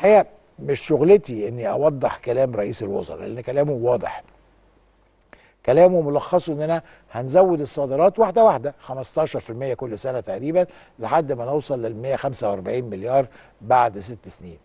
الحقيقه مش شغلتي اني اوضح كلام رئيس الوزراء لان كلامه واضح كلامه ملخصه اننا هنزود الصادرات واحده واحده 15% كل سنه تقريبا لحد ما نوصل لل 145 مليار بعد ست سنين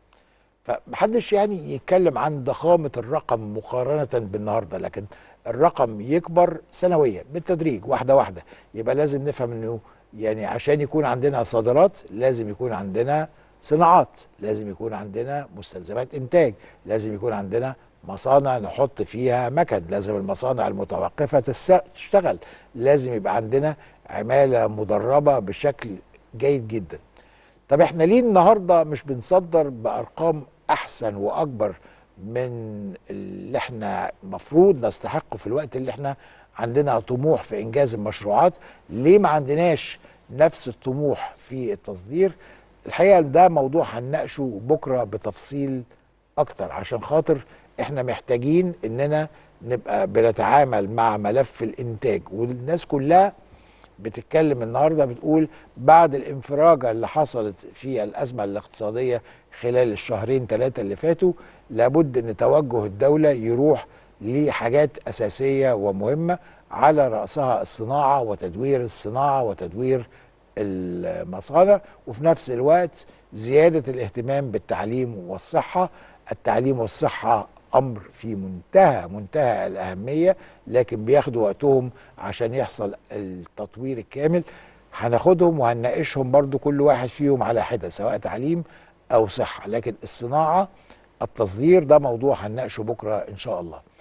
فمحدش يعني يتكلم عن ضخامه الرقم مقارنه بالنهارده لكن الرقم يكبر سنويا بالتدريج واحده واحده يبقى لازم نفهم انه يعني عشان يكون عندنا صادرات لازم يكون عندنا صناعات لازم يكون عندنا مستلزمات انتاج لازم يكون عندنا مصانع نحط فيها مكن لازم المصانع المتوقفة تشتغل لازم يبقى عندنا عمالة مدربة بشكل جيد جدا طب احنا ليه النهاردة مش بنصدر بأرقام أحسن وأكبر من اللي احنا مفروض نستحقه في الوقت اللي احنا عندنا طموح في إنجاز المشروعات ليه ما عندناش نفس الطموح في التصدير الحقيقه ده موضوع هنناقشه بكره بتفصيل اكتر عشان خاطر احنا محتاجين اننا نبقى بنتعامل مع ملف الانتاج والناس كلها بتتكلم النهارده بتقول بعد الانفراجه اللي حصلت في الازمه الاقتصاديه خلال الشهرين ثلاثه اللي فاتوا لابد ان توجه الدوله يروح لحاجات اساسيه ومهمه على راسها الصناعه وتدوير الصناعه وتدوير المصانع وفي نفس الوقت زيادة الاهتمام بالتعليم والصحة التعليم والصحة أمر في منتهى منتهى الأهمية لكن بياخدوا وقتهم عشان يحصل التطوير الكامل هناخدهم وهنناقشهم برضو كل واحد فيهم على حدة سواء تعليم أو صحة لكن الصناعة التصدير ده موضوع هنناقشه بكرة إن شاء الله